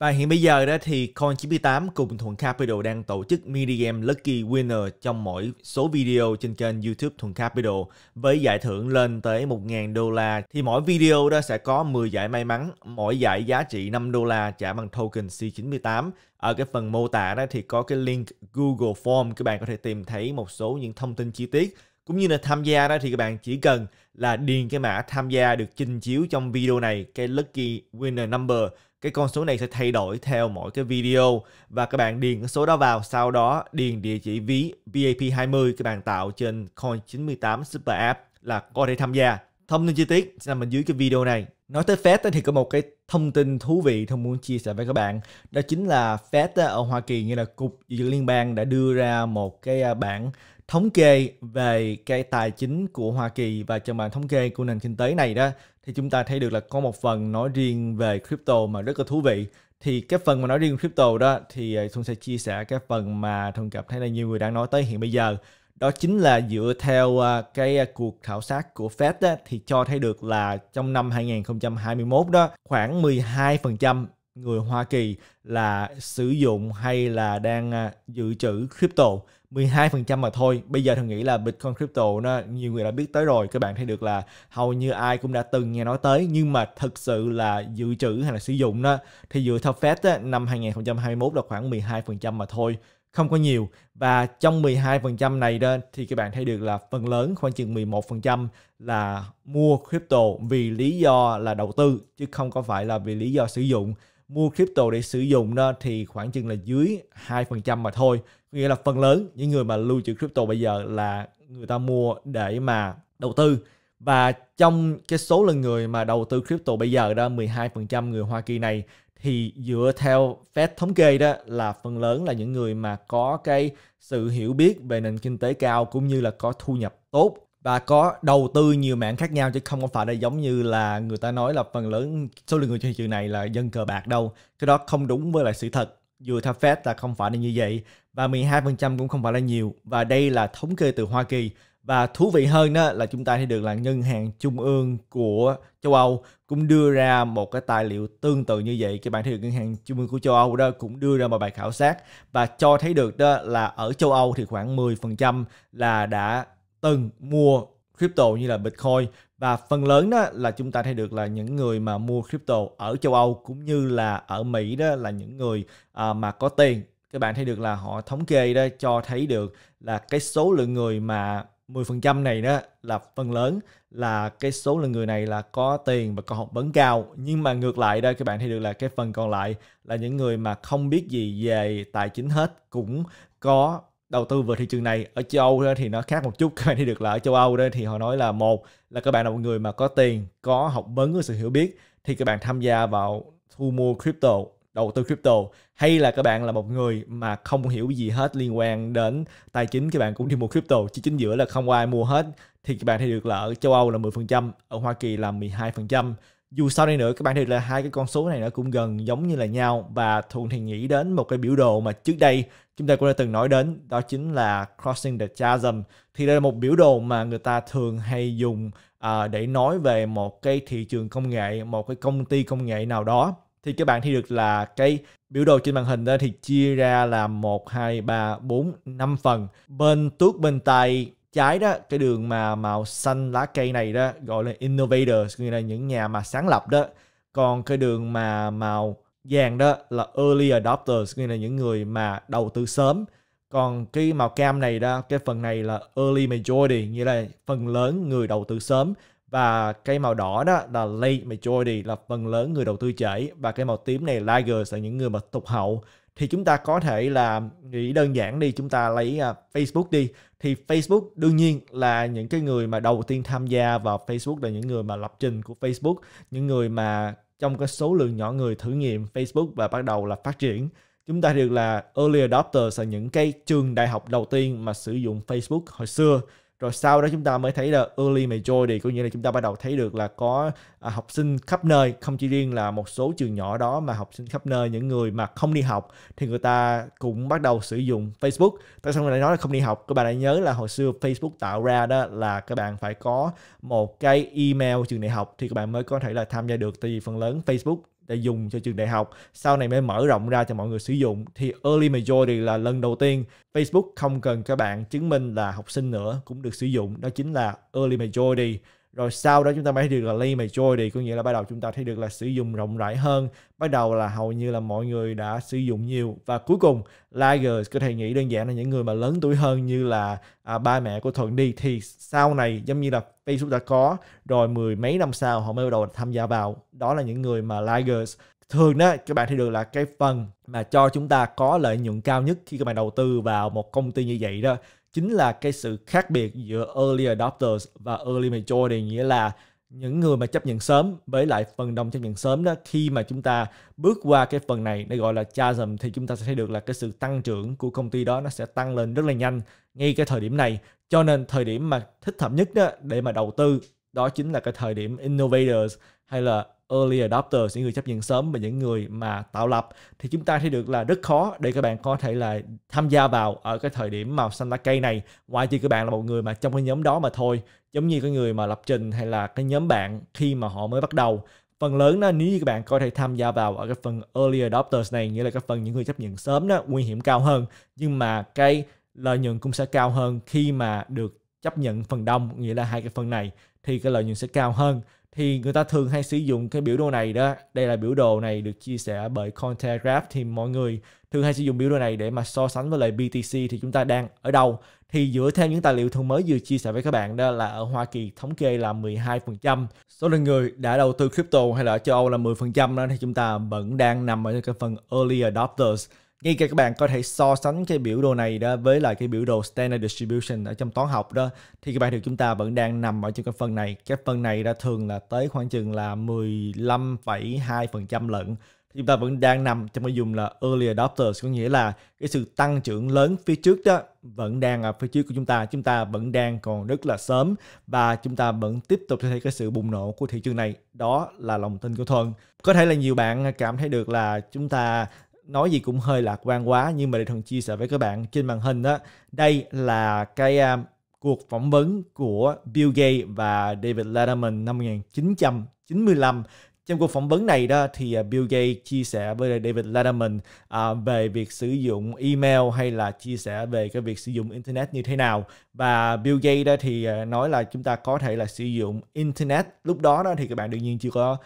Và hiện bây giờ đó thì Coin98 cùng Thuận Capital đang tổ chức mini game Lucky Winner trong mỗi số video trên kênh YouTube Thuận Capital với giải thưởng lên tới 1.000 đô la. Thì mỗi video đó sẽ có 10 giải may mắn, mỗi giải giá trị 5 đô la trả bằng token C98. Ở cái phần mô tả đó thì có cái link Google Form các bạn có thể tìm thấy một số những thông tin chi tiết cũng như là tham gia đó thì các bạn chỉ cần là điền cái mã tham gia được trình chiếu trong video này cái lucky winner number cái con số này sẽ thay đổi theo mỗi cái video và các bạn điền cái số đó vào sau đó điền địa chỉ ví VAP20 các bạn tạo trên Coin98 Super App là có thể tham gia thông tin chi tiết sẽ nằm ở dưới cái video này nói tới Fed thì có một cái thông tin thú vị thông muốn chia sẻ với các bạn đó chính là Fed ở Hoa Kỳ như là cục dự liên bang đã đưa ra một cái à, bản thống kê về cái tài chính của Hoa Kỳ và trong bảng thống kê của nền kinh tế này đó thì chúng ta thấy được là có một phần nói riêng về crypto mà rất là thú vị thì cái phần mà nói riêng crypto đó thì à, Xuân sẽ chia sẻ cái phần mà thường gặp thấy là nhiều người đang nói tới hiện bây giờ đó chính là dựa theo à, cái à, cuộc khảo sát của Fed đó, thì cho thấy được là trong năm 2021 đó khoảng 12% người Hoa Kỳ là sử dụng hay là đang dự trữ crypto 12% mà thôi. Bây giờ thường nghĩ là Bitcoin crypto nó nhiều người đã biết tới rồi, các bạn thấy được là hầu như ai cũng đã từng nghe nói tới nhưng mà thực sự là dự trữ hay là sử dụng đó thì dựa theo Fed á, năm 2021 là khoảng 12% mà thôi không có nhiều và trong 12% này đó thì các bạn thấy được là phần lớn khoảng chừng 11% là mua crypto vì lý do là đầu tư chứ không có phải là vì lý do sử dụng mua crypto để sử dụng đó thì khoảng chừng là dưới 2% mà thôi nghĩa là phần lớn những người mà lưu trữ crypto bây giờ là người ta mua để mà đầu tư và trong cái số lượng người mà đầu tư crypto bây giờ đó 12% người Hoa Kỳ này thì dựa theo phép thống kê đó là phần lớn là những người mà có cái sự hiểu biết về nền kinh tế cao cũng như là có thu nhập tốt và có đầu tư nhiều mạng khác nhau chứ không phải là giống như là người ta nói là phần lớn số lượng người trên thị trường này là dân cờ bạc đâu cái đó không đúng với lại sự thật dựa theo phép là không phải là như vậy và 12% cũng không phải là nhiều và đây là thống kê từ Hoa Kỳ và thú vị hơn đó là chúng ta thấy được là ngân hàng trung ương của châu Âu cũng đưa ra một cái tài liệu tương tự như vậy các bạn thấy được ngân hàng trung ương của châu Âu đó cũng đưa ra một bài khảo sát và cho thấy được đó là ở châu Âu thì khoảng 10% là đã từng mua crypto như là Bitcoin và phần lớn đó là chúng ta thấy được là những người mà mua crypto ở châu Âu cũng như là ở Mỹ đó là những người à, mà có tiền các bạn thấy được là họ thống kê đó cho thấy được là cái số lượng người mà 10% này đó là phần lớn là cái số lượng người này là có tiền và có học vấn cao nhưng mà ngược lại đây các bạn thấy được là cái phần còn lại là những người mà không biết gì về tài chính hết cũng có đầu tư vào thị trường này ở châu Âu đó thì nó khác một chút các bạn thấy được là ở châu Âu đó thì họ nói là một là các bạn là một người mà có tiền có học vấn có sự hiểu biết thì các bạn tham gia vào thu mua crypto đầu tư crypto hay là các bạn là một người mà không hiểu gì hết liên quan đến tài chính các bạn cũng đi mua crypto chỉ chính giữa là không ai mua hết thì các bạn thấy được là ở châu Âu là 10% ở Hoa Kỳ là 12% dù sau đây nữa các bạn thấy là hai cái con số này nó cũng gần giống như là nhau và thường thì nghĩ đến một cái biểu đồ mà trước đây chúng ta cũng đã từng nói đến đó chính là crossing the chasm thì đây là một biểu đồ mà người ta thường hay dùng à, để nói về một cái thị trường công nghệ một cái công ty công nghệ nào đó thì các bạn thi được là cái biểu đồ trên màn hình đó thì chia ra là 1, 2, 3, 4, 5 phần. Bên tuốt bên tay trái đó, cái đường mà màu xanh lá cây này đó gọi là innovators, nghĩa là những nhà mà sáng lập đó. Còn cái đường mà màu vàng đó là early adopters, nghĩa là những người mà đầu tư sớm. Còn cái màu cam này đó, cái phần này là early majority, nghĩa là phần lớn người đầu tư sớm và cây màu đỏ đó là late majority là phần lớn người đầu tư trễ và cây màu tím này lagers là những người mà tụt hậu thì chúng ta có thể là nghĩ đơn giản đi chúng ta lấy uh, Facebook đi thì Facebook đương nhiên là những cái người mà đầu tiên tham gia vào Facebook là những người mà lập trình của Facebook những người mà trong cái số lượng nhỏ người thử nghiệm Facebook và bắt đầu là phát triển chúng ta được là early adopters là những cái trường đại học đầu tiên mà sử dụng Facebook hồi xưa rồi sau đó chúng ta mới thấy là early majority có nghĩa là chúng ta bắt đầu thấy được là có à, học sinh khắp nơi không chỉ riêng là một số trường nhỏ đó mà học sinh khắp nơi những người mà không đi học thì người ta cũng bắt đầu sử dụng Facebook tại sao người lại nói là không đi học các bạn đã nhớ là hồi xưa Facebook tạo ra đó là các bạn phải có một cái email trường đại học thì các bạn mới có thể là tham gia được tại vì phần lớn Facebook để dùng cho trường đại học sau này mới mở rộng ra cho mọi người sử dụng thì early majority là lần đầu tiên Facebook không cần các bạn chứng minh là học sinh nữa cũng được sử dụng đó chính là early majority rồi sau đó chúng ta mới thấy được là ly trôi thì có nghĩa là bắt đầu chúng ta thấy được là sử dụng rộng rãi hơn bắt đầu là hầu như là mọi người đã sử dụng nhiều và cuối cùng Liger có thể nghĩ đơn giản là những người mà lớn tuổi hơn như là à, ba mẹ của Thuận đi thì sau này giống như là Facebook đã có rồi mười mấy năm sau họ mới bắt đầu tham gia vào đó là những người mà Ligers thường đó các bạn thấy được là cái phần mà cho chúng ta có lợi nhuận cao nhất khi các bạn đầu tư vào một công ty như vậy đó chính là cái sự khác biệt giữa early adopters và early majority nghĩa là những người mà chấp nhận sớm với lại phần đông chấp nhận sớm đó khi mà chúng ta bước qua cái phần này nó gọi là chasm thì chúng ta sẽ thấy được là cái sự tăng trưởng của công ty đó nó sẽ tăng lên rất là nhanh ngay cái thời điểm này cho nên thời điểm mà thích hợp nhất đó để mà đầu tư đó chính là cái thời điểm innovators hay là early adopters những người chấp nhận sớm và những người mà tạo lập thì chúng ta thấy được là rất khó để các bạn có thể là tham gia vào ở cái thời điểm màu xanh lá cây này ngoài trừ các bạn là một người mà trong cái nhóm đó mà thôi giống như cái người mà lập trình hay là cái nhóm bạn khi mà họ mới bắt đầu phần lớn đó nếu như các bạn có thể tham gia vào ở cái phần early adopters này nghĩa là cái phần những người chấp nhận sớm đó nguy hiểm cao hơn nhưng mà cái lợi nhuận cũng sẽ cao hơn khi mà được chấp nhận phần đông nghĩa là hai cái phần này thì cái lợi nhuận sẽ cao hơn thì người ta thường hay sử dụng cái biểu đồ này đó đây là biểu đồ này được chia sẻ bởi Contact thì mọi người thường hay sử dụng biểu đồ này để mà so sánh với lại BTC thì chúng ta đang ở đâu thì dựa theo những tài liệu thường mới vừa chia sẻ với các bạn đó là ở Hoa Kỳ thống kê là 12% số lượng người đã đầu tư crypto hay là ở châu Âu là 10% đó thì chúng ta vẫn đang nằm ở cái phần early adopters ngay cả các bạn có thể so sánh cái biểu đồ này đó với lại cái biểu đồ standard distribution ở trong toán học đó thì các bạn thì chúng ta vẫn đang nằm ở trong cái phần này cái phần này đã thường là tới khoảng chừng là 15,2% lận chúng ta vẫn đang nằm trong cái dùng là early adopters có nghĩa là cái sự tăng trưởng lớn phía trước đó vẫn đang ở phía trước của chúng ta chúng ta vẫn đang còn rất là sớm và chúng ta vẫn tiếp tục thấy cái sự bùng nổ của thị trường này đó là lòng tin của thuần có thể là nhiều bạn cảm thấy được là chúng ta nói gì cũng hơi lạc quan quá nhưng mà để thường chia sẻ với các bạn trên màn hình đó đây là cái um, cuộc phỏng vấn của Bill Gates và David Letterman năm 1995 trong cuộc phỏng vấn này đó thì à, Bill Gates chia sẻ với David Letterman à, về việc sử dụng email hay là chia sẻ về cái việc sử dụng internet như thế nào và Bill Gates đó thì à, nói là chúng ta có thể là sử dụng internet lúc đó đó thì các bạn đương nhiên chưa có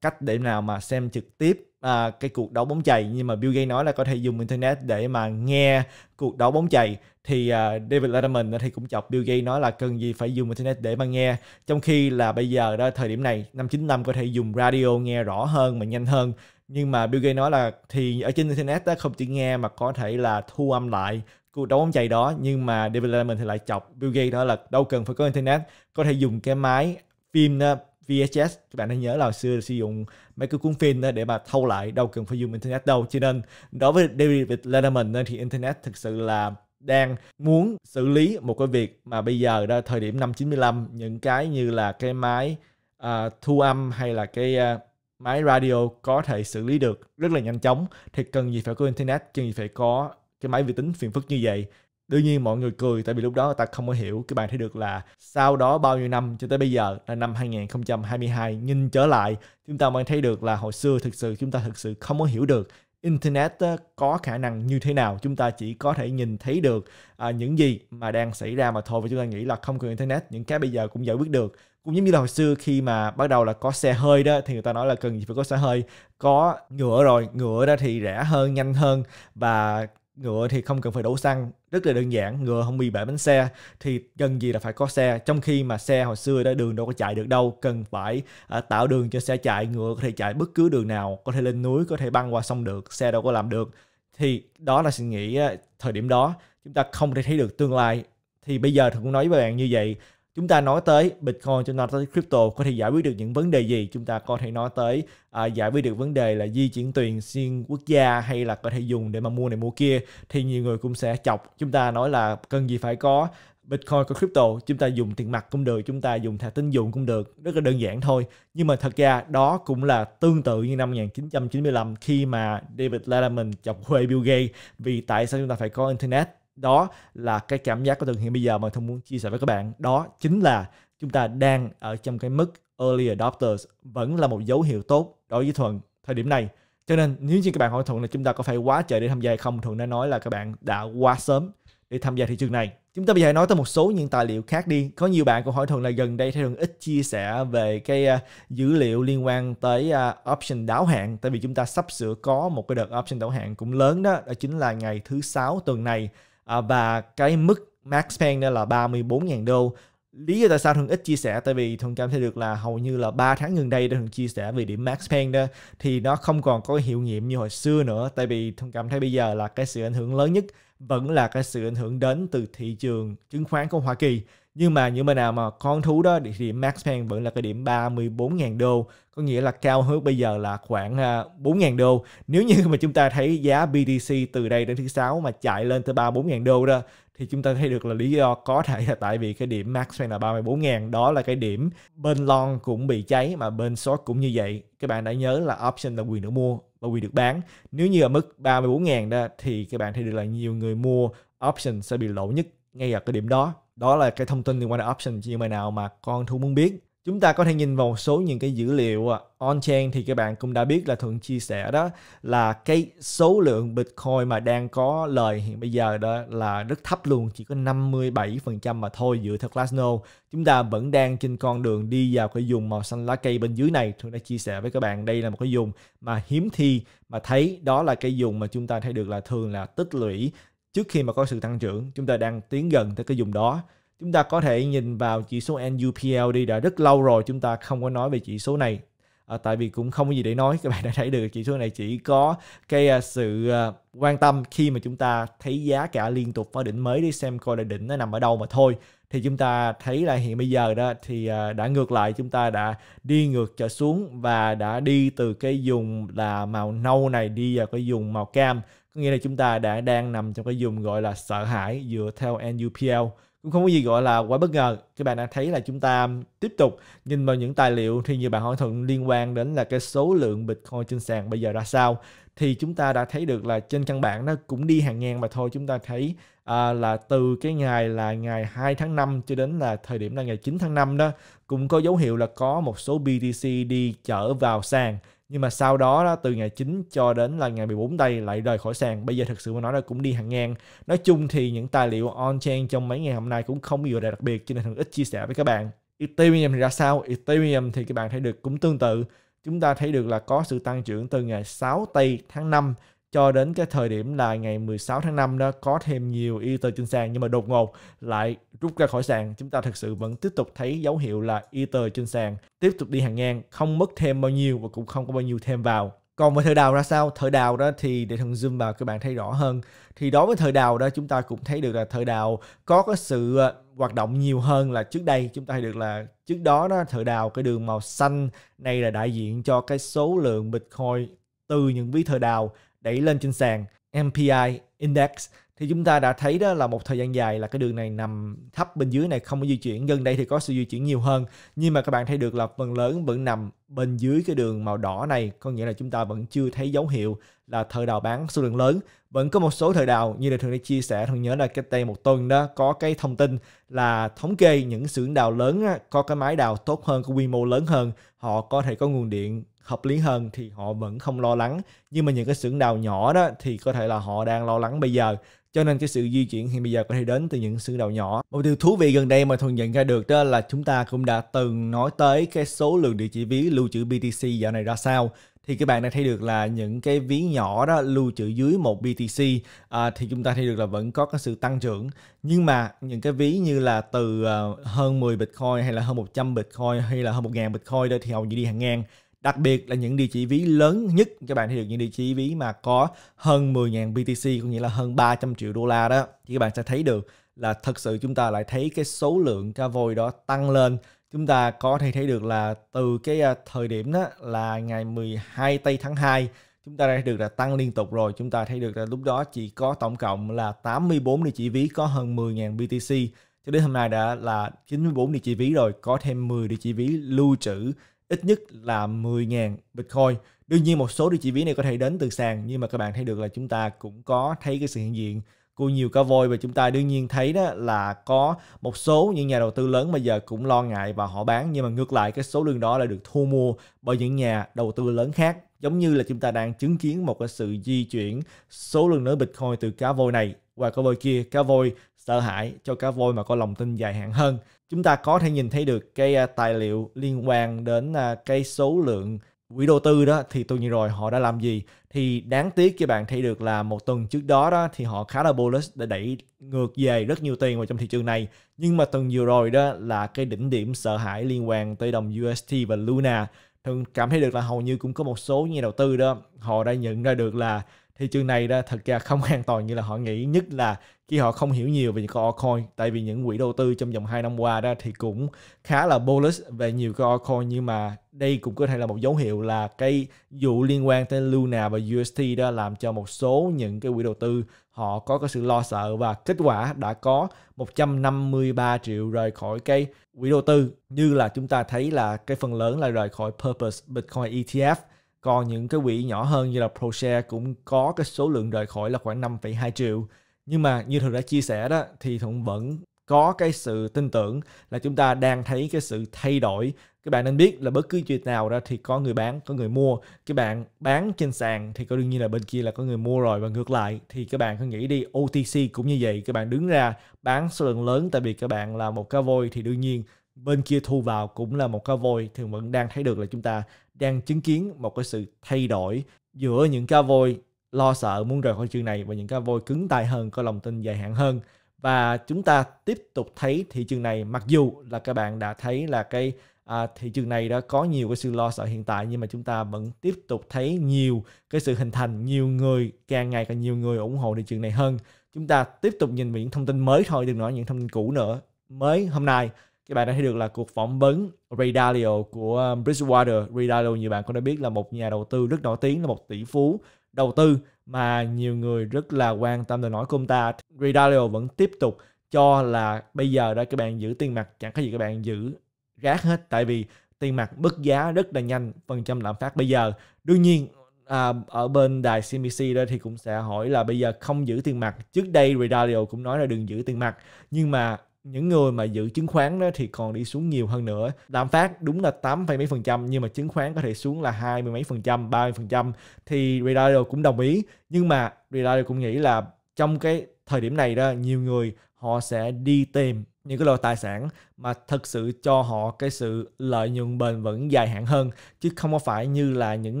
cách để nào mà xem trực tiếp à, cái cuộc đấu bóng chày nhưng mà Bill Gates nói là có thể dùng internet để mà nghe cuộc đấu bóng chày thì à, David Letterman thì cũng chọc Bill Gates nói là cần gì phải dùng internet để mà nghe trong khi là bây giờ đó thời điểm này năm 95 có thể dùng radio nghe rõ hơn mà nhanh hơn nhưng mà Bill Gates nói là thì ở trên internet đó không chỉ nghe mà có thể là thu âm lại cuộc đấu bóng chày đó nhưng mà David Letterman thì lại chọc Bill Gates đó là đâu cần phải có internet có thể dùng cái máy phim đó VHS các bạn hãy nhớ là xưa sử dụng mấy cái cuốn phim để mà thâu lại đâu cần phải dùng internet đâu cho nên đối với David Letterman thì internet thực sự là đang muốn xử lý một cái việc mà bây giờ đó thời điểm năm 95 những cái như là cái máy uh, thu âm hay là cái uh, máy radio có thể xử lý được rất là nhanh chóng thì cần gì phải có internet cần gì phải có cái máy vi tính phiền phức như vậy đương nhiên mọi người cười tại vì lúc đó người ta không có hiểu các bạn thấy được là sau đó bao nhiêu năm cho tới bây giờ là năm 2022 nhìn trở lại chúng ta mới thấy được là hồi xưa thực sự chúng ta thực sự không có hiểu được internet có khả năng như thế nào chúng ta chỉ có thể nhìn thấy được à, những gì mà đang xảy ra mà thôi và chúng ta nghĩ là không cần internet những cái bây giờ cũng giải quyết được cũng giống như là hồi xưa khi mà bắt đầu là có xe hơi đó thì người ta nói là cần gì phải có xe hơi có ngựa rồi ngựa đó thì rẻ hơn nhanh hơn và ngựa thì không cần phải đổ xăng rất là đơn giản ngựa không bị bể bánh xe thì cần gì là phải có xe trong khi mà xe hồi xưa đã đường đâu có chạy được đâu cần phải à, tạo đường cho xe chạy ngựa có thể chạy bất cứ đường nào có thể lên núi có thể băng qua sông được xe đâu có làm được thì đó là suy nghĩ à, thời điểm đó chúng ta không thể thấy được tương lai thì bây giờ thì cũng nói với bạn như vậy chúng ta nói tới Bitcoin, chúng ta nói tới crypto có thể giải quyết được những vấn đề gì? Chúng ta có thể nói tới à, giải quyết được vấn đề là di chuyển tiền xuyên quốc gia hay là có thể dùng để mà mua này mua kia thì nhiều người cũng sẽ chọc chúng ta nói là cần gì phải có Bitcoin có crypto, chúng ta dùng tiền mặt cũng được, chúng ta dùng thẻ tín dụng cũng được, rất là đơn giản thôi. Nhưng mà thật ra đó cũng là tương tự như năm 1995 khi mà David Letterman chọc quê Bill Gates vì tại sao chúng ta phải có Internet đó là cái cảm giác của tường hiện bây giờ mà thông muốn chia sẻ với các bạn đó chính là chúng ta đang ở trong cái mức early adopters vẫn là một dấu hiệu tốt đối với thuận thời điểm này cho nên nếu như các bạn hỏi thuận là chúng ta có phải quá trời để tham gia hay không thuận đã nói là các bạn đã quá sớm để tham gia thị trường này chúng ta bây giờ nói tới một số những tài liệu khác đi có nhiều bạn cũng hỏi thuận là gần đây thuận ít chia sẻ về cái à, dữ liệu liên quan tới à, option đáo hạn tại vì chúng ta sắp sửa có một cái đợt option đáo hạn cũng lớn đó đó chính là ngày thứ sáu tuần này À, và cái mức max pay đó là 34.000 đô lý do tại sao thường ít chia sẻ tại vì thường cảm thấy được là hầu như là 3 tháng gần đây thường chia sẻ về điểm max pay đó thì nó không còn có hiệu nghiệm như hồi xưa nữa tại vì thường cảm thấy bây giờ là cái sự ảnh hưởng lớn nhất vẫn là cái sự ảnh hưởng đến từ thị trường chứng khoán của Hoa Kỳ nhưng mà những bên nào mà con thú đó thì max paying vẫn là cái điểm 34.000 đô có nghĩa là cao hơn bây giờ là khoảng 4.000 à, đô nếu như mà chúng ta thấy giá BTC từ đây đến thứ sáu mà chạy lên tới 34.000 đô đó thì chúng ta thấy được là lý do có thể là tại vì cái điểm max paying là 34.000 đó là cái điểm bên long cũng bị cháy mà bên short cũng như vậy các bạn đã nhớ là option là quyền được mua và quyền được bán nếu như ở mức 34.000 đó thì các bạn thấy được là nhiều người mua option sẽ bị lỗ nhất ngay ở cái điểm đó đó là cái thông tin liên quan đến option như bài nào mà con thu muốn biết chúng ta có thể nhìn vào một số những cái dữ liệu à, on-chain thì các bạn cũng đã biết là thường chia sẻ đó là cái số lượng Bitcoin mà đang có lời hiện bây giờ đó là rất thấp luôn chỉ có 57% mà thôi dựa theo Glassnode chúng ta vẫn đang trên con đường đi vào cái vùng màu xanh lá cây bên dưới này thường đã chia sẻ với các bạn đây là một cái vùng mà hiếm thi mà thấy đó là cái vùng mà chúng ta thấy được là thường là tích lũy trước khi mà có sự tăng trưởng chúng ta đang tiến gần tới cái vùng đó chúng ta có thể nhìn vào chỉ số NUPL đi đã rất lâu rồi chúng ta không có nói về chỉ số này à, tại vì cũng không có gì để nói các bạn đã thấy được chỉ số này chỉ có cái uh, sự uh, quan tâm khi mà chúng ta thấy giá cả liên tục phá đỉnh mới đi xem coi là đỉnh nó nằm ở đâu mà thôi thì chúng ta thấy là hiện bây giờ đó thì uh, đã ngược lại chúng ta đã đi ngược trở xuống và đã đi từ cái vùng là màu nâu này đi vào cái vùng màu cam có nghĩa là chúng ta đã đang nằm trong cái vùng gọi là sợ hãi dựa theo NUPL cũng không có gì gọi là quá bất ngờ các bạn đã thấy là chúng ta tiếp tục nhìn vào những tài liệu thì nhiều bạn hỏi thuận liên quan đến là cái số lượng bitcoin trên sàn bây giờ ra sao thì chúng ta đã thấy được là trên căn bản nó cũng đi hàng ngang mà thôi chúng ta thấy à, là từ cái ngày là ngày 2 tháng 5 cho đến là thời điểm là ngày 9 tháng 5 đó cũng có dấu hiệu là có một số BTC đi chở vào sàn nhưng mà sau đó, đó từ ngày 9 cho đến là ngày 14 tây lại rời khỏi sàn bây giờ thực sự mà nói là cũng đi hàng ngang nói chung thì những tài liệu on chain trong mấy ngày hôm nay cũng không nhiều đặc biệt cho nên thường ít chia sẻ với các bạn Ethereum thì ra sao Ethereum thì các bạn thấy được cũng tương tự chúng ta thấy được là có sự tăng trưởng từ ngày 6 tây tháng 5 cho đến cái thời điểm là ngày 16 tháng 5 đó có thêm nhiều Ether trên sàn nhưng mà đột ngột lại rút ra khỏi sàn chúng ta thực sự vẫn tiếp tục thấy dấu hiệu là Ether trên sàn tiếp tục đi hàng ngang không mất thêm bao nhiêu và cũng không có bao nhiêu thêm vào còn về thời đào ra sao? Thời đào đó thì để thần zoom vào các bạn thấy rõ hơn. Thì đối với thời đào đó chúng ta cũng thấy được là thời đào có cái sự ờ, hoạt động nhiều hơn là trước đây. Chúng ta thấy được là trước đó đó thời đào cái đường màu xanh này là đại diện cho cái số lượng Bitcoin từ những ví thời đào đẩy lên trên sàn MPI Index thì chúng ta đã thấy đó là một thời gian dài là cái đường này nằm thấp bên dưới này không có di chuyển gần đây thì có sự di chuyển nhiều hơn nhưng mà các bạn thấy được là phần lớn vẫn nằm bên dưới cái đường màu đỏ này có nghĩa là chúng ta vẫn chưa thấy dấu hiệu là thời đào bán số lượng lớn vẫn có một số thời đào như là thường đã chia sẻ thường nhớ là cách đây một tuần đó có cái thông tin là thống kê những xưởng đào lớn có cái máy đào tốt hơn có quy mô lớn hơn họ có thể có nguồn điện hợp lý hơn thì họ vẫn không lo lắng nhưng mà những cái xưởng đào nhỏ đó thì có thể là họ đang lo lắng bây giờ cho nên cái sự di chuyển hiện bây giờ có thể đến từ những xưởng đào nhỏ một điều thú vị gần đây mà thuần nhận ra được đó là chúng ta cũng đã từng nói tới cái số lượng địa chỉ ví lưu trữ BTC dạo này ra sao thì các bạn đã thấy được là những cái ví nhỏ đó lưu trữ dưới một BTC à, thì chúng ta thấy được là vẫn có cái sự tăng trưởng nhưng mà những cái ví như là từ à, hơn 10 Bitcoin hay là hơn 100 Bitcoin hay là hơn 1.000 Bitcoin đó thì hầu như đi hàng ngang Đặc biệt là những địa chỉ ví lớn nhất các bạn thấy được những địa chỉ ví mà có hơn 10.000 BTC có nghĩa là hơn 300 triệu đô la đó. Thì các bạn sẽ thấy được là thật sự chúng ta lại thấy cái số lượng ca voi đó tăng lên chúng ta có thể thấy được là từ cái à, thời điểm đó là ngày 12 tây tháng 2 chúng ta đã được là tăng liên tục rồi chúng ta thấy được là lúc đó chỉ có tổng cộng là 84 địa chỉ ví có hơn 10.000 BTC cho đến hôm nay đã là 94 địa chỉ ví rồi có thêm 10 địa chỉ ví lưu trữ ít nhất là 10.000 Bitcoin. Đương nhiên một số địa chỉ ví này có thể đến từ sàn nhưng mà các bạn thấy được là chúng ta cũng có thấy cái sự hiện diện của nhiều cá voi và chúng ta đương nhiên thấy đó là có một số những nhà đầu tư lớn bây giờ cũng lo ngại và họ bán nhưng mà ngược lại cái số lượng đó lại được thu mua bởi những nhà đầu tư lớn khác giống như là chúng ta đang chứng kiến một cái sự di chuyển số lượng lớn Bitcoin từ cá voi này và cá voi kia cá voi sợ hãi cho cá voi mà có lòng tin dài hạn hơn chúng ta có thể nhìn thấy được cái à, tài liệu liên quan đến à, cái số lượng quỹ đầu tư đó thì tuần vừa rồi họ đã làm gì thì đáng tiếc các bạn thấy được là một tuần trước đó đó thì họ khá là bullish để đẩy ngược về rất nhiều tiền vào trong thị trường này nhưng mà tuần vừa rồi đó là cái đỉnh điểm sợ hãi liên quan tới đồng UST và Luna thường cảm thấy được là hầu như cũng có một số nhà đầu tư đó họ đã nhận ra được là thị trường này ra thật ra không an toàn như là họ nghĩ nhất là khi họ không hiểu nhiều về những cái altcoin tại vì những quỹ đầu tư trong vòng 2 năm qua ra thì cũng khá là bullish về nhiều cái altcoin nhưng mà đây cũng có thể là một dấu hiệu là cái vụ liên quan tới Luna và UST đó làm cho một số những cái quỹ đầu tư họ có cái sự lo sợ và kết quả đã có 153 triệu rời khỏi cái quỹ đầu tư như là chúng ta thấy là cái phần lớn là rời khỏi Purpose Bitcoin ETF còn những cái quỹ nhỏ hơn như là ProShare cũng có cái số lượng rời khỏi là khoảng 5,2 triệu. Nhưng mà như thường đã chia sẻ đó thì Thuận vẫn có cái sự tin tưởng là chúng ta đang thấy cái sự thay đổi các bạn nên biết là bất cứ chuyện nào ra thì có người bán có người mua các bạn bán trên sàn thì có đương nhiên là bên kia là có người mua rồi và ngược lại thì các bạn cứ nghĩ đi OTC cũng như vậy các bạn đứng ra bán số lượng lớn tại vì các bạn là một cá voi thì đương nhiên bên kia thu vào cũng là một cá voi thì vẫn đang thấy được là chúng ta đang chứng kiến một cái sự thay đổi giữa những ca voi lo sợ muốn rời khỏi trường này và những ca voi cứng tay hơn có lòng tin dài hạn hơn và chúng ta tiếp tục thấy thị trường này mặc dù là các bạn đã thấy là cái à, thị trường này đã có nhiều cái sự lo sợ hiện tại nhưng mà chúng ta vẫn tiếp tục thấy nhiều cái sự hình thành nhiều người càng ngày càng nhiều người ủng hộ thị trường này hơn chúng ta tiếp tục nhìn về những thông tin mới thôi đừng nói những thông tin cũ nữa mới hôm nay các bạn đã thấy được là cuộc phỏng vấn Ray Dalio của um, Bridgewater Ray Dalio nhiều bạn cũng đã biết là một nhà đầu tư rất nổi tiếng là một tỷ phú đầu tư mà nhiều người rất là quan tâm lời nói của ông ta Ray Dalio vẫn tiếp tục cho là bây giờ đó các bạn giữ tiền mặt chẳng có gì các bạn giữ rác hết tại vì tiền mặt bứt giá rất là nhanh phần trăm lạm phát bây giờ đương nhiên à, ở bên đài CNBC đó thì cũng sẽ hỏi là bây giờ không giữ tiền mặt trước đây Ray Dalio cũng nói là đừng giữ tiền mặt nhưng mà những người mà giữ chứng khoán đó thì còn đi xuống nhiều hơn nữa lạm phát đúng là 8, mấy phần trăm nhưng mà chứng khoán có thể xuống là hai mươi mấy phần trăm ba mươi phần trăm thì Redditor cũng đồng ý nhưng mà Redditor cũng nghĩ là trong cái thời điểm này đó nhiều người họ sẽ đi tìm những cái loại tài sản mà thực sự cho họ cái sự lợi nhuận bền vững dài hạn hơn chứ không có phải như là những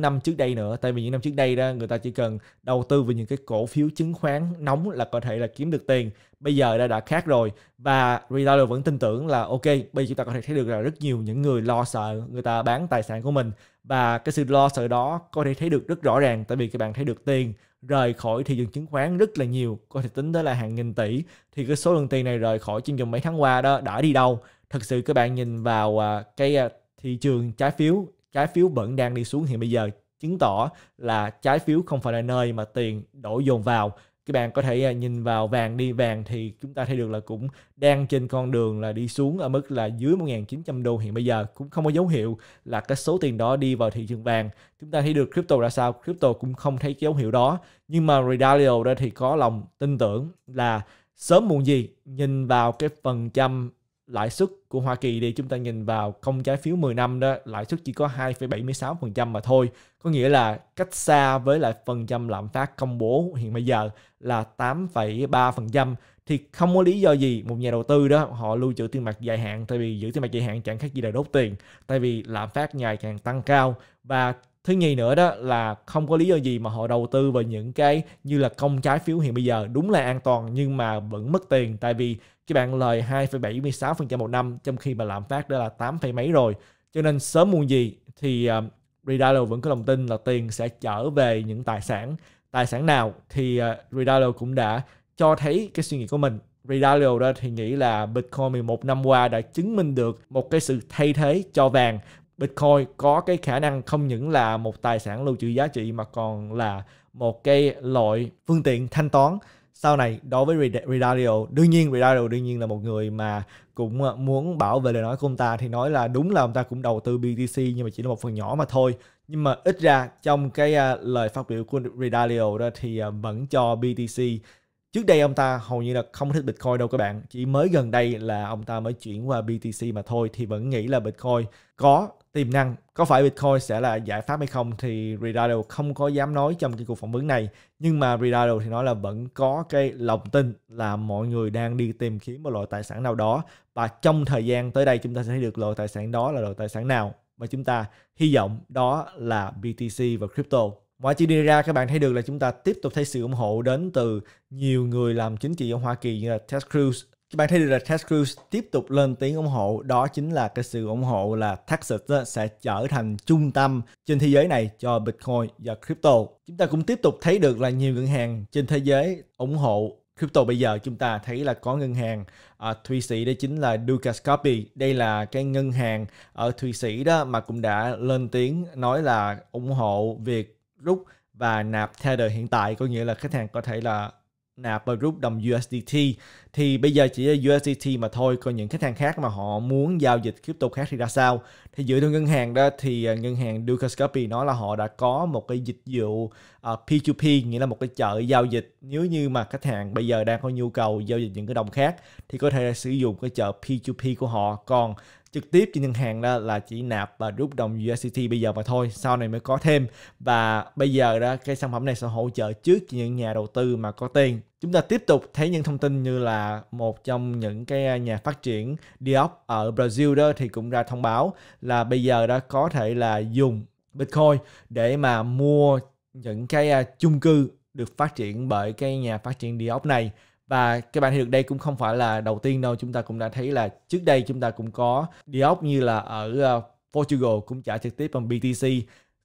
năm trước đây nữa tại vì những năm trước đây đó người ta chỉ cần đầu tư vào những cái cổ phiếu chứng khoán nóng là có thể là kiếm được tiền bây giờ đã đã khác rồi và retailer vẫn tin tưởng là ok bây giờ chúng ta có thể thấy được là rất nhiều những người lo sợ người ta bán tài sản của mình và cái sự lo sợ đó có thể thấy được rất rõ ràng tại vì các bạn thấy được tiền rời khỏi thị trường chứng khoán rất là nhiều có thể tính tới là hàng nghìn tỷ thì cái số lượng tiền này rời khỏi trong vòng mấy tháng qua đó đã đi đâu thật sự các bạn nhìn vào à, cái à, thị trường trái phiếu trái phiếu vẫn đang đi xuống hiện bây giờ chứng tỏ là trái phiếu không phải là nơi mà tiền đổ dồn vào các bạn có thể à, nhìn vào vàng đi vàng thì chúng ta thấy được là cũng đang trên con đường là đi xuống ở mức là dưới 1.900 đô hiện bây giờ cũng không có dấu hiệu là cái số tiền đó đi vào thị trường vàng chúng ta thấy được crypto ra sao crypto cũng không thấy dấu hiệu đó nhưng mà Redalio đó thì có lòng tin tưởng là sớm muộn gì nhìn vào cái phần trăm lãi suất của Hoa Kỳ đi chúng ta nhìn vào công trái phiếu 10 năm đó lãi suất chỉ có 2,76% mà thôi có nghĩa là cách xa với lại phần trăm lạm phát công bố hiện bây giờ là 8,3% thì không có lý do gì một nhà đầu tư đó họ lưu trữ tiền mặt dài hạn tại vì giữ tiền mặt dài hạn chẳng khác gì là đốt tiền tại vì lạm phát ngày càng tăng cao và thứ nhì nữa đó là không có lý do gì mà họ đầu tư vào những cái như là công trái phiếu hiện bây giờ đúng là an toàn nhưng mà vẫn mất tiền tại vì các bạn lời 2,76% một năm trong khi mà lạm phát đã là 8, mấy rồi. Cho nên sớm muộn gì thì uh, ờ, Redalo vẫn có lòng tin là tiền sẽ trở về những tài sản. Tài sản nào thì uh, ờ, Redalo cũng đã cho thấy cái suy nghĩ của mình. Redalio đó thì nghĩ là Bitcoin 11 năm qua đã chứng minh được một cái sự thay thế cho vàng. Bitcoin có cái khả năng không những là một tài sản lưu trữ giá trị mà còn là một cái loại phương tiện thanh toán sau này đối với Ridario đương nhiên Ridario đương nhiên là một người mà cũng ờ, muốn bảo vệ lời nói của ông ta thì nói là đúng là ông ta cũng đầu tư BTC nhưng mà chỉ là một phần nhỏ mà thôi nhưng mà ít ra trong cái uh, lời phát biểu của Ridario đó thì uh, vẫn cho BTC trước đây ông ta hầu như là không thích Bitcoin đâu các bạn chỉ mới gần đây là ông ta mới chuyển qua BTC mà thôi thì vẫn nghĩ là Bitcoin có tiềm năng có phải Bitcoin sẽ là giải pháp hay không thì Ridardo không có dám nói trong cái cuộc phỏng vấn này nhưng mà Ridardo thì nói là vẫn có cái lòng tin là mọi người đang đi tìm kiếm một loại tài sản nào đó và trong thời gian tới đây chúng ta sẽ thấy được loại tài sản đó là loại tài sản nào mà chúng ta hy vọng đó là BTC và crypto ngoài chi đi ra các bạn thấy được là chúng ta tiếp tục thấy sự ủng hộ đến từ nhiều người làm chính trị ở Hoa Kỳ như là Ted Cruz, bạn thấy được là Ted Cruz tiếp tục lên tiếng ủng hộ đó chính là cái sự ủng hộ là Texas sẽ trở thành trung tâm trên thế giới này cho Bitcoin và crypto. Chúng ta cũng tiếp tục thấy được là nhiều ngân hàng trên thế giới ủng hộ crypto bây giờ chúng ta thấy là có ngân hàng ở Thụy Sĩ đó chính là Ducas Copy. Đây là cái ngân hàng ở Thụy Sĩ đó mà cũng đã lên tiếng nói là ủng hộ việc rút và nạp Tether hiện tại có nghĩa là khách hàng có thể là nạp vào group đồng USDT thì bây giờ chỉ là USDT mà thôi còn những khách hàng khác mà họ muốn giao dịch crypto khác thì ra sao thì dựa theo ngân hàng đó thì à, ngân hàng Dukas nói là họ đã có một cái dịch vụ P2P à, nghĩa là một cái chợ giao dịch nếu như mà khách hàng bây giờ đang có nhu cầu giao dịch những cái đồng khác thì có thể sử dụng cái chợ P2P của họ còn trực tiếp trên ngân hàng đó là chỉ nạp và rút đồng USDT bây giờ mà thôi sau này mới có thêm và bây giờ đó cái sản phẩm này sẽ hỗ trợ trước cho những nhà đầu tư mà có tiền chúng ta tiếp tục thấy những thông tin như là một trong những cái nhà phát triển Diop ở Brazil đó thì cũng ra thông báo là bây giờ đã có thể là dùng Bitcoin để mà mua những cái à, chung cư được phát triển bởi cái nhà phát triển Diop này và các bạn thấy được đây cũng không phải là đầu tiên đâu chúng ta cũng đã thấy là trước đây chúng ta cũng có đi ốc như là ở ờ, Portugal cũng trả trực tiếp bằng BTC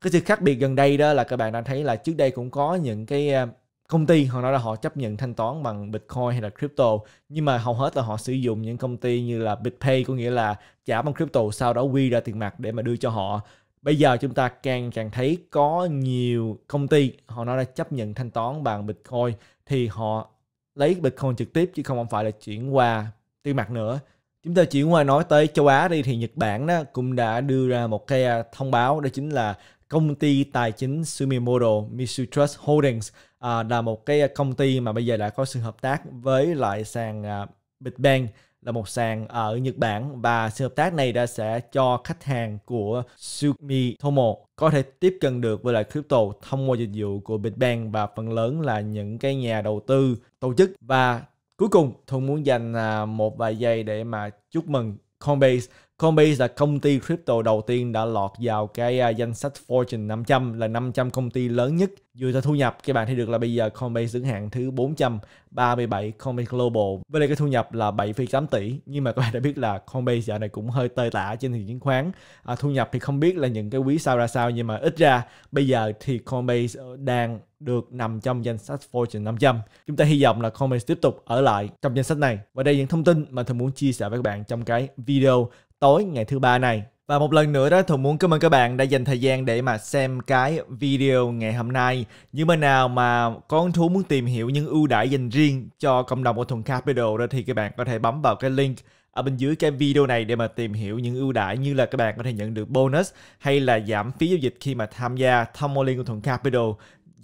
cái sự khác biệt gần đây đó là các bạn đã thấy là trước đây cũng có những cái ờ, công ty họ nói là họ chấp nhận thanh toán bằng Bitcoin hay là crypto nhưng mà hầu hết là họ sử dụng những công ty như là BitPay có nghĩa là trả bằng crypto sau đó quy ra tiền mặt để mà đưa cho họ bây giờ chúng ta càng càng thấy có nhiều công ty họ nói là chấp nhận thanh toán bằng Bitcoin thì họ lấy Bitcoin trực tiếp chứ không phải là chuyển qua tiền mặt nữa. Chúng ta chuyển qua nói tới châu Á đi thì Nhật Bản đó cũng đã đưa ra một cái à, thông báo đó chính là công ty tài chính Sumimoto Mitsubishi Holdings à, là một cái à, công ty mà bây giờ đã có sự hợp tác với lại sàn à, Bitbank là một sàn ở Nhật Bản và sự hợp tác này đã sẽ cho khách hàng của Sumitomo có thể tiếp cận được với lại crypto thông qua dịch vụ của Bitbank và phần lớn là những cái nhà đầu tư tổ chức và cuối cùng Thuận muốn dành à, một vài giây để mà chúc mừng Coinbase Coinbase là công ty crypto đầu tiên đã lọt vào cái à, danh sách Fortune 500 là 500 công ty lớn nhất dựa theo thu nhập các bạn thấy được là bây giờ Coinbase đứng hạng thứ 437 Coinbase Global với lại cái thu nhập là 7,8 tỷ nhưng mà các bạn đã biết là Coinbase dạo này cũng hơi tơi tả trên thị trường chứng khoán à, thu nhập thì không biết là những cái quý sau ra sao nhưng mà ít ra bây giờ thì Coinbase ờ, đang được nằm trong danh sách Fortune 500 chúng ta hy vọng là Coinbase tiếp tục ở lại trong danh sách này và đây là những thông tin mà tôi muốn chia sẻ với các bạn trong cái video tối ngày thứ ba này. Và một lần nữa đó Thuận muốn cảm ơn các bạn đã dành thời gian để mà xem cái video ngày hôm nay. nhưng mà nào mà có thú muốn tìm hiểu những ưu đãi dành riêng cho cộng đồng của Thuận Capital đó thì các bạn có thể bấm vào cái link ở bên dưới cái video này để mà tìm hiểu những ưu đãi như là các bạn có thể nhận được bonus hay là giảm phí giao dịch khi mà tham gia thông liên của Thuận Capital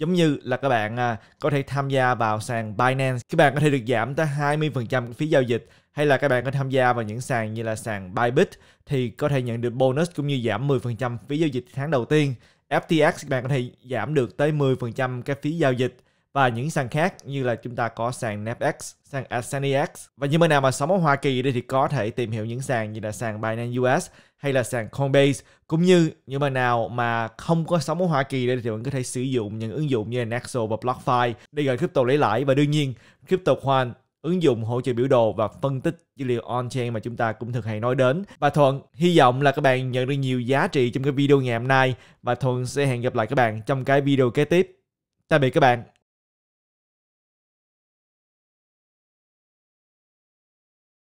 giống như là các bạn à, có thể tham gia vào sàn Binance các bạn có thể được giảm tới 20% phí giao dịch hay là các bạn có tham gia vào những sàn như là sàn Bybit thì có thể nhận được bonus cũng như giảm 10% phí giao dịch tháng đầu tiên FTX các bạn có thể giảm được tới 10% cái phí giao dịch và những sàn khác như là chúng ta có sàn NetX, sàn AscendX e và những bên nào mà sống ở Hoa Kỳ đây thì có thể tìm hiểu những sàn như là sàn Binance US hay là sàn Coinbase cũng như những bạn nào mà không có sống ở Hoa Kỳ đây thì bạn có thể sử dụng những ứng dụng như là Nexo và BlockFi để gửi crypto lấy lãi và đương nhiên crypto khoan ứng dụng hỗ trợ biểu đồ và phân tích dữ liệu on-chain mà chúng ta cũng thường hay nói đến. Và Thuận, hy vọng là các bạn nhận được nhiều giá trị trong cái video ngày hôm nay và Thuận sẽ hẹn gặp lại các bạn trong cái video kế tiếp. Tạm biệt các bạn.